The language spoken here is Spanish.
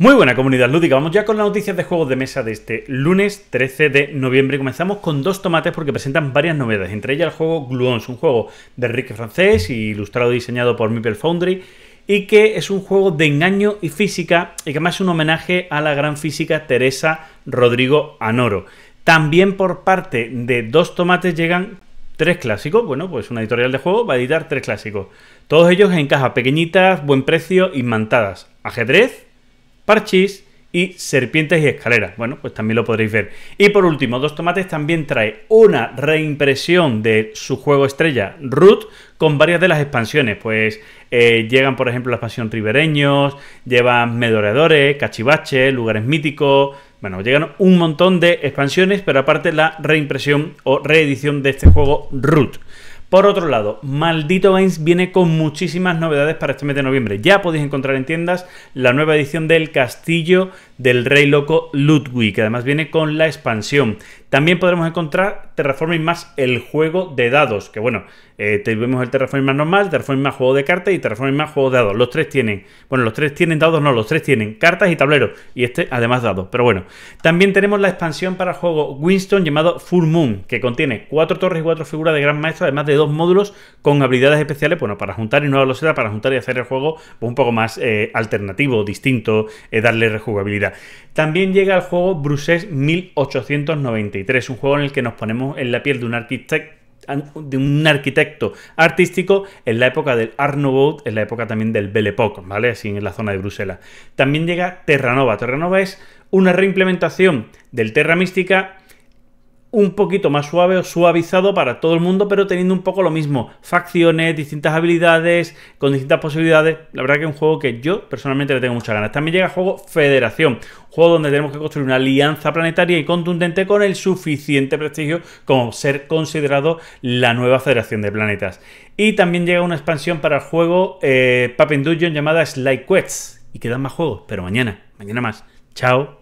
Muy buena comunidad lúdica, vamos ya con las noticias de juegos de mesa de este lunes 13 de noviembre. Comenzamos con dos tomates porque presentan varias novedades, entre ellas el juego Gluons, un juego de Enrique Francés, ilustrado y diseñado por Meeple Foundry, y que es un juego de engaño y física, y que además es un homenaje a la gran física Teresa Rodrigo Anoro. También por parte de dos tomates llegan tres clásicos. Bueno, pues una editorial de juego va a editar tres clásicos. Todos ellos en cajas pequeñitas, buen precio y Ajedrez, parchís y serpientes y escaleras. Bueno, pues también lo podréis ver. Y por último, Dos Tomates también trae una reimpresión de su juego estrella, Root, con varias de las expansiones. Pues eh, llegan, por ejemplo, la expansión Ribereños, llevan Medoreadores, Cachivaches, Lugares Míticos. Bueno, llegan un montón de expansiones, pero aparte la reimpresión o reedición de este juego Root. Por otro lado, Maldito Games viene con muchísimas novedades para este mes de noviembre. Ya podéis encontrar en tiendas la nueva edición del Castillo del Rey Loco Ludwig, que además viene con la expansión. También podremos encontrar Terraforming más el juego de dados, que bueno, eh, tenemos el Terraforming más normal, Terraforming más juego de cartas y Terraforming más juego de dados. Los tres tienen, bueno, los tres tienen dados, no, los tres tienen cartas y tableros, y este además dados, pero bueno. También tenemos la expansión para el juego Winston llamado Full Moon, que contiene cuatro torres y cuatro figuras de gran maestro, además de dos módulos con habilidades especiales, bueno, para juntar y nueva velocidad, para juntar y hacer el juego pues, un poco más eh, alternativo, distinto, eh, darle rejugabilidad. También llega el juego Bruxelles 1893, un juego en el que nos ponemos en la piel de un arquitecto de un arquitecto artístico en la época del Art en la época también del Belle Époque, ¿vale? Así en la zona de Bruselas. También llega Terranova. Terranova es una reimplementación del Terra Mística un poquito más suave o suavizado para todo el mundo, pero teniendo un poco lo mismo. Facciones, distintas habilidades, con distintas posibilidades. La verdad que es un juego que yo personalmente le tengo muchas ganas. También llega el juego Federación, juego donde tenemos que construir una alianza planetaria y contundente con el suficiente prestigio como ser considerado la nueva Federación de Planetas. Y también llega una expansión para el juego eh, llamada Sly Quest. Y quedan más juegos, pero mañana, mañana más. Chao.